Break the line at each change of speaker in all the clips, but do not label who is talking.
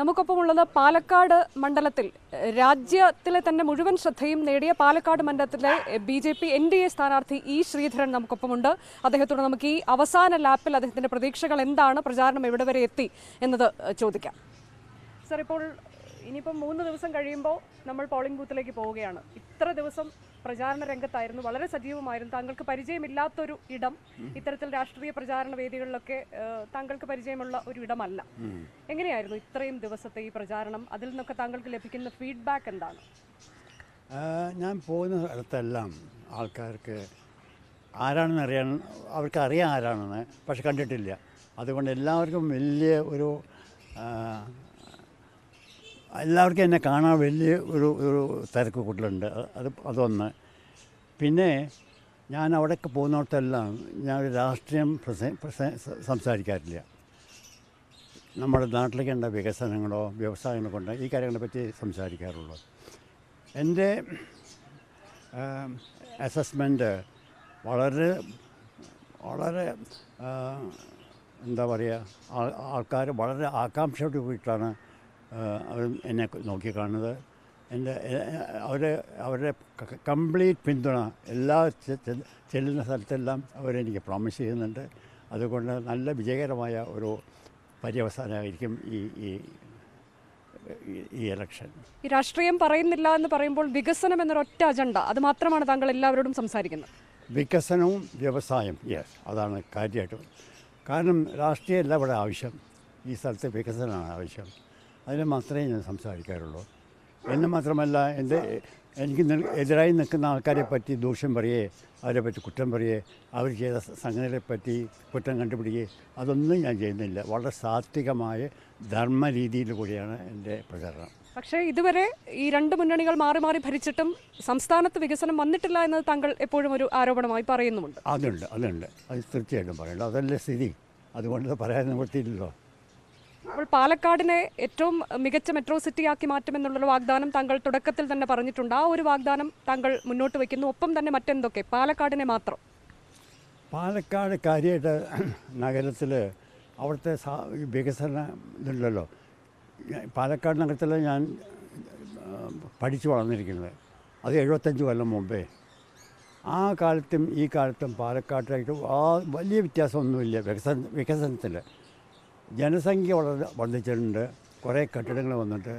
നമുക്കൊപ്പമുള്ളത് പാലക്കാട് മണ്ഡലത്തിൽ രാജ്യത്തിലെ തന്നെ മുഴുവൻ ശ്രദ്ധയും നേടിയ പാലക്കാട് മണ്ഡലത്തിലെ B J P N D A സ്ഥാനാർത്ഥി ഇ ശ്രീധരൻ നമുക്കൊപ്പമുണ്ട് അദ്ദേഹത്തോട് നമുക്ക് ഈ അവസാന ലാപ്പിൽ അദ്ദേഹത്തിന്റെ പ്രതീക്ഷകൾ എന്താണ് പ്രചാരണം എവിടെ വരെ എത്തി എന്നത് ചോദിക്കാം സർ ഇപ്പോൾ ഇനിയിപ്പം മൂന്ന് ദിവസം കഴിയുമ്പോൾ നമ്മൾ പോളിംഗ് ബൂത്തിലേക്ക് പോവുകയാണ് ഇത്ര ദിവസം പ്രചാരണ രംഗത്തായിരുന്നു വളരെ സജീവമായിരുന്നു താങ്കൾക്ക് പരിചയമില്ലാത്തൊരു ഇടം ഇത്തരത്തിൽ രാഷ്ട്രീയ പ്രചാരണ വേദികളിലൊക്കെ താങ്കൾക്ക് പരിചയമുള്ള ഒരു ഇടമല്ല എങ്ങനെയായിരുന്നു ഇത്രയും ദിവസത്തെ ഈ പ്രചാരണം അതിൽ നിന്നൊക്കെ താങ്കൾക്ക് ലഭിക്കുന്ന ഫീഡ്ബാക്ക് എന്താണ്
ഞാൻ പോകുന്ന സ്ഥലത്തെല്ലാം ആൾക്കാർക്ക് ആരാണെന്ന് അറിയാൻ അവർക്ക് അറിയാം ആരാണെന്ന് പക്ഷെ കണ്ടിട്ടില്ല അതുകൊണ്ട് എല്ലാവർക്കും വലിയ ഒരു എല്ലാവർക്കും എന്നെ കാണാൻ വലിയ ഒരു ഒരു തിരക്ക് കൂട്ടലുണ്ട് അത് അതൊന്ന് പിന്നെ ഞാൻ അവിടെയൊക്കെ പോകുന്നിടത്തെല്ലാം ഞാൻ രാഷ്ട്രീയം സംസാരിക്കാറില്ല നമ്മുടെ നാട്ടിലേക്ക് ഉണ്ട വികസനങ്ങളോ വ്യവസായങ്ങളോ കൊണ്ട് ഈ കാര്യങ്ങളെ പറ്റി സംസാരിക്കാറുള്ളൂ എൻ്റെ അസസ്മെൻ്റ് വളരെ വളരെ എന്താ പറയുക ആൾക്കാർ വളരെ ആകാംക്ഷയോട് കൂടിയിട്ടാണ് അവർ എന്നെ നോക്കിക്കാണുന്നത് എൻ്റെ അവരെ അവരുടെ കംപ്ലീറ്റ് പിന്തുണ എല്ലാ ചെല്ലുന്ന സ്ഥലത്തെല്ലാം അവരെനിക്ക് പ്രോമിസ് ചെയ്യുന്നുണ്ട് അതുകൊണ്ട് നല്ല വിജയകരമായ ഒരു പര്യവസാനമായിരിക്കും ഈ ഈ ഈ ഇലക്ഷൻ
ഈ രാഷ്ട്രീയം പറയുന്നില്ല എന്ന് പറയുമ്പോൾ വികസനം എന്നൊരു ഒറ്റ അജണ്ട അത് മാത്രമാണ് താങ്കൾ എല്ലാവരോടും സംസാരിക്കുന്നത്
വികസനവും വ്യവസായം യെസ് അതാണ് കാര്യമായിട്ട് കാരണം രാഷ്ട്രീയമല്ല ഇവിടെ ആവശ്യം ഈ സ്ഥലത്ത് വികസനമാണ് ആവശ്യം അതിന് മാത്രമേ ഞാൻ സംസാരിക്കാറുള്ളൂ എന്ന് മാത്രമല്ല എൻ്റെ എനിക്ക് എതിരായി നിൽക്കുന്ന ആൾക്കാരെ പറ്റി ദൂഷ്യം പറയേ അവരെ പറ്റി കുറ്റം പറയേ അവർ ചെയ്ത സംഗതികളെ പറ്റി കുറ്റം കണ്ടുപിടിക്കുകയെ അതൊന്നും ഞാൻ ചെയ്യുന്നില്ല വളരെ സാത്വികമായ ധർമ്മ രീതിയിൽ കൂടിയാണ് എൻ്റെ പ്രചരണം
പക്ഷേ ഇതുവരെ ഈ രണ്ട് മുന്നണികൾ മാറി മാറി ഭരിച്ചിട്ടും സംസ്ഥാനത്ത് വികസനം വന്നിട്ടില്ല എന്നത് താങ്കൾ എപ്പോഴും ഒരു ആരോപണമായി പറയുന്നുമുണ്ട്
അതുണ്ട് അതുണ്ട് അത് തീർച്ചയായിട്ടും പറയണ്ട അതല്ലേ സ്ഥിതി അതുകൊണ്ട് പറയാൻ നിവൃത്തിയില്ലല്ലോ
അപ്പോൾ പാലക്കാടിനെ ഏറ്റവും മികച്ച മെട്രോ സിറ്റിയാക്കി മാറ്റുമെന്നുള്ളൊരു വാഗ്ദാനം താങ്കൾ തുടക്കത്തിൽ തന്നെ പറഞ്ഞിട്ടുണ്ട് ആ ഒരു വാഗ്ദാനം താങ്കൾ മുന്നോട്ട് വയ്ക്കുന്നു ഒപ്പം തന്നെ മറ്റെന്തൊക്കെ പാലക്കാടിനെ മാത്രം
പാലക്കാട് കാര്യമായിട്ട് നഗരത്തിൽ അവിടുത്തെ വികസനം ഇതുണ്ടല്ലോ പാലക്കാട് നഗരത്തിൽ ഞാൻ പഠിച്ചു വളർന്നിരിക്കുന്നത് അത് എഴുപത്തഞ്ച് കൊല്ലം മുമ്പേ ആ കാലത്തും ഈ കാലത്തും പാലക്കാട്ടിലായിട്ട് വലിയ വ്യത്യാസമൊന്നുമില്ല വികസന വികസനത്തിൽ ജനസംഖ്യ വളർ വർദ്ധിച്ചിട്ടുണ്ട് കുറേ കെട്ടിടങ്ങൾ വന്നിട്ട്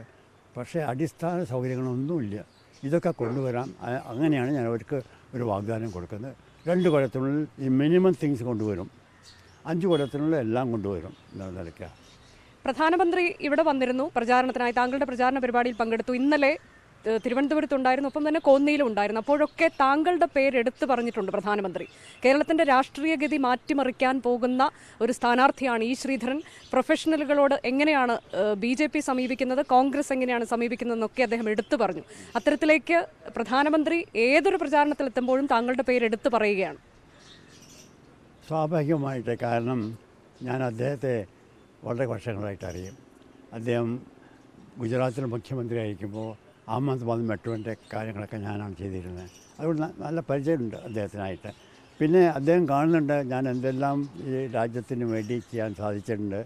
പക്ഷേ അടിസ്ഥാന സൗകര്യങ്ങളൊന്നുമില്ല ഇതൊക്കെ കൊണ്ടുവരാം അങ്ങനെയാണ് ഞാൻ അവർക്ക് ഒരു വാഗ്ദാനം കൊടുക്കുന്നത് രണ്ട് കൊല്ലത്തിനുള്ളിൽ ഈ മിനിമം തിങ്സ് കൊണ്ടുവരും അഞ്ച് കൊല്ലത്തിനുള്ളിൽ എല്ലാം കൊണ്ടുവരും എന്നുള്ള
പ്രധാനമന്ത്രി ഇവിടെ വന്നിരുന്നു പ്രചാരണത്തിനായി താങ്കളുടെ പ്രചാരണ പരിപാടിയിൽ പങ്കെടുത്തു ഇന്നലെ തിരുവനന്തപുരത്തുണ്ടായിരുന്നു ഒപ്പം തന്നെ കോന്നിയിലും ഉണ്ടായിരുന്നു അപ്പോഴൊക്കെ താങ്കളുടെ പേരെടുത്ത് പറഞ്ഞിട്ടുണ്ട് പ്രധാനമന്ത്രി കേരളത്തിൻ്റെ രാഷ്ട്രീയ ഗതി മാറ്റിമറിക്കാൻ പോകുന്ന ഒരു സ്ഥാനാർത്ഥിയാണ് ഈ ശ്രീധരൻ പ്രൊഫഷണലുകളോട് എങ്ങനെയാണ് ബി ജെ പി സമീപിക്കുന്നത് കോൺഗ്രസ് എങ്ങനെയാണ് സമീപിക്കുന്നതെന്നൊക്കെ അദ്ദേഹം എടുത്തു പറഞ്ഞു അത്തരത്തിലേക്ക് പ്രധാനമന്ത്രി ഏതൊരു പ്രചാരണത്തിലെത്തുമ്പോഴും താങ്കളുടെ പേരെടുത്ത് പറയുകയാണ്
സ്വാഭാവികമായിട്ട് കാരണം ഞാൻ അദ്ദേഹത്തെ വളരെ വർഷങ്ങളായിട്ട് അറിയും അദ്ദേഹം ഗുജറാത്തിൽ മുഖ്യമന്ത്രി ആയിരിക്കുമ്പോൾ അഹമ്മദ് വന്ന് മെട്രോൻ്റെ കാര്യങ്ങളൊക്കെ ഞാനാണ് ചെയ്തിരുന്നത് അതുകൊണ്ട് നല്ല പരിചയമുണ്ട് അദ്ദേഹത്തിനായിട്ട് പിന്നെ അദ്ദേഹം കാണുന്നുണ്ട് ഞാൻ എന്തെല്ലാം ഈ രാജ്യത്തിന് വേണ്ടി ചെയ്യാൻ സാധിച്ചിട്ടുണ്ട്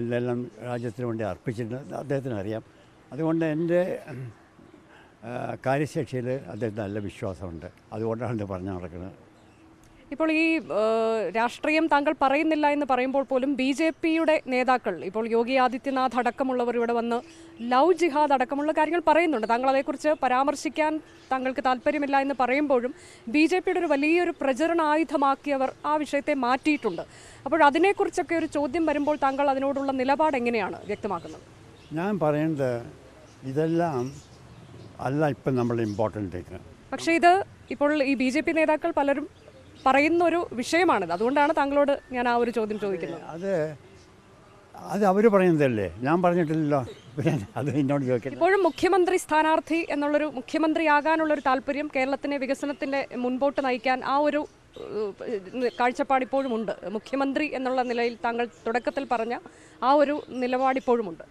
എന്തെല്ലാം രാജ്യത്തിന് വേണ്ടി അർപ്പിച്ചിട്ടുണ്ട് അദ്ദേഹത്തിന് അറിയാം അതുകൊണ്ട് എൻ്റെ കാര്യശേഷിയിൽ അദ്ദേഹത്തിന് നല്ല വിശ്വാസമുണ്ട് അതുകൊണ്ടാണ് ഇത് പറഞ്ഞു നടക്കുന്നത്
ഇപ്പോൾ ഈ രാഷ്ട്രീയം താങ്കൾ പറയുന്നില്ല എന്ന് പറയുമ്പോൾ പോലും ബി ജെ പിയുടെ നേതാക്കൾ ഇപ്പോൾ യോഗി ആദിത്യനാഥ് അടക്കമുള്ളവർ ഇവിടെ വന്ന് ലവ് ജിഹാദ് അടക്കമുള്ള കാര്യങ്ങൾ പറയുന്നുണ്ട് താങ്കൾ അതേക്കുറിച്ച് പരാമർശിക്കാൻ താങ്കൾക്ക് താല്പര്യമില്ല എന്ന് പറയുമ്പോഴും ബി ജെ പിയുടെ ഒരു വലിയൊരു പ്രചരണായുധമാക്കിയവർ ആ വിഷയത്തെ മാറ്റിയിട്ടുണ്ട് അപ്പോൾ അതിനെക്കുറിച്ചൊക്കെ ഒരു ചോദ്യം വരുമ്പോൾ താങ്കൾ അതിനോടുള്ള നിലപാട് എങ്ങനെയാണ് വ്യക്തമാക്കുന്നത്
ഞാൻ പറയേണ്ടത് ഇതെല്ലാം അല്ല ഇപ്പം നമ്മൾ ഇമ്പോർട്ടൻ്റ്
പക്ഷേ ഇത് ഇപ്പോൾ ഈ ബി നേതാക്കൾ പലരും പറയുന്ന ഒരു വിഷയമാണിത് അതുകൊണ്ടാണ് താങ്കളോട് ഞാൻ ആ ഒരു ചോദ്യം ചോദിക്കുന്നത്
അത് അത് അവർ പറയുന്നതല്ലേ ഞാൻ പറഞ്ഞിട്ടില്ലല്ലോ അത് എന്നോട് ചോദിക്കുന്നത് ഇപ്പോഴും
മുഖ്യമന്ത്രി സ്ഥാനാർത്ഥി എന്നുള്ളൊരു മുഖ്യമന്ത്രിയാകാനുള്ള ഒരു താല്പര്യം കേരളത്തിന്റെ വികസനത്തിൻ്റെ മുൻപോട്ട് നയിക്കാൻ ആ ഒരു കാഴ്ചപ്പാട് ഇപ്പോഴും ഉണ്ട് മുഖ്യമന്ത്രി എന്നുള്ള നിലയിൽ താങ്കൾ തുടക്കത്തിൽ പറഞ്ഞ ആ ഒരു നിലപാട് ഇപ്പോഴും ഉണ്ട്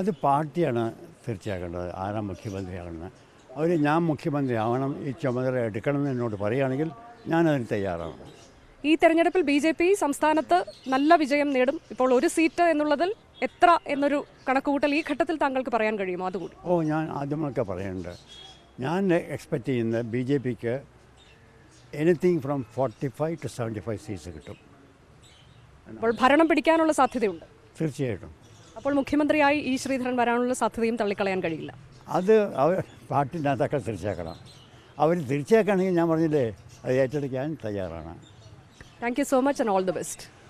അത് പാർട്ടിയാണ് തീർച്ചയാക്കേണ്ടത് ആരാ മുഖ്യമന്ത്രിയാകണമെന്ന് അവർ ഞാൻ മുഖ്യമന്ത്രിയാവണം ഈ ചുമതല എടുക്കണം എന്ന് എന്നോട് പറയുകയാണെങ്കിൽ ഞാനതിന് തയ്യാറാണ്
ഈ തെരഞ്ഞെടുപ്പിൽ ബി ജെ പി സംസ്ഥാനത്ത് നല്ല വിജയം നേടും ഇപ്പോൾ ഒരു സീറ്റ് എന്നുള്ളതിൽ എത്ര എന്നൊരു കണക്കുകൂട്ടൽ ഈ ഘട്ടത്തിൽ താങ്കൾക്ക് പറയാൻ കഴിയുമോ അതുകൂടി
ഓ ഞാൻ ആദ്യമൊക്കെ പറയുന്നുണ്ട് ഞാൻ എക്സ്പെക്റ്റ് ചെയ്യുന്നത് ബി ജെ പിക്ക് anything from forty five to seventy five seats കിട്ടും
അപ്പോൾ ഭരണം പിടിക്കാനുള്ള സാധ്യതയുണ്ട് തീർച്ചയായിട്ടും അപ്പോൾ മുഖ്യമന്ത്രിയായി ഈ ശ്രീധരൻ വരാനുള്ള സാധ്യതയും തള്ളിക്കളയാൻ കഴിയില്ല
അത് അവർ പാർട്ടിനകത്തൊക്കെ തിരിച്ചേക്കണം അവർ തിരിച്ചേക്കാണെങ്കിൽ ഞാൻ പറഞ്ഞില്ലേ അത് ഏറ്റെടുക്കാൻ തയ്യാറാണ്
thank you so much and all the best